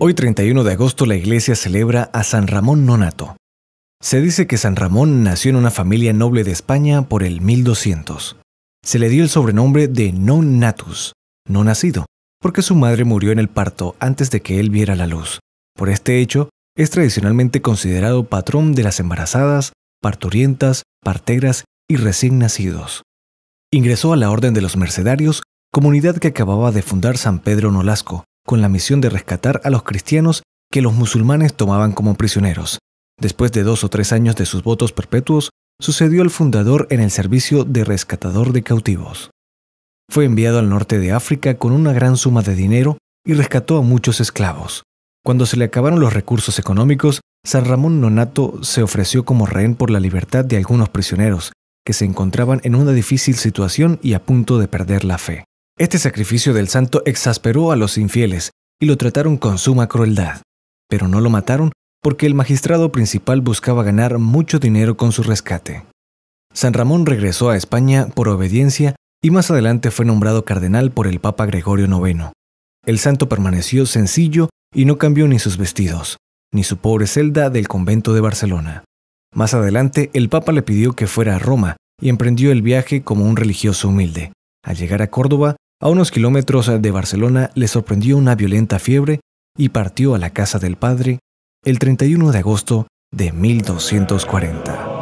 Hoy 31 de agosto la iglesia celebra a San Ramón Nonato. Se dice que San Ramón nació en una familia noble de España por el 1200. Se le dio el sobrenombre de Non Natus, no nacido, porque su madre murió en el parto antes de que él viera la luz. Por este hecho, es tradicionalmente considerado patrón de las embarazadas, parturientas, parteras y recién nacidos. Ingresó a la Orden de los Mercedarios, comunidad que acababa de fundar San Pedro Nolasco, con la misión de rescatar a los cristianos que los musulmanes tomaban como prisioneros. Después de dos o tres años de sus votos perpetuos, sucedió al fundador en el servicio de rescatador de cautivos. Fue enviado al norte de África con una gran suma de dinero y rescató a muchos esclavos. Cuando se le acabaron los recursos económicos, San Ramón Nonato se ofreció como rehén por la libertad de algunos prisioneros, que se encontraban en una difícil situación y a punto de perder la fe. Este sacrificio del santo exasperó a los infieles y lo trataron con suma crueldad, pero no lo mataron porque el magistrado principal buscaba ganar mucho dinero con su rescate. San Ramón regresó a España por obediencia y más adelante fue nombrado cardenal por el Papa Gregorio IX. El santo permaneció sencillo y no cambió ni sus vestidos, ni su pobre celda del convento de Barcelona. Más adelante, el Papa le pidió que fuera a Roma y emprendió el viaje como un religioso humilde. Al llegar a Córdoba, a unos kilómetros de Barcelona le sorprendió una violenta fiebre y partió a la casa del padre el 31 de agosto de 1240.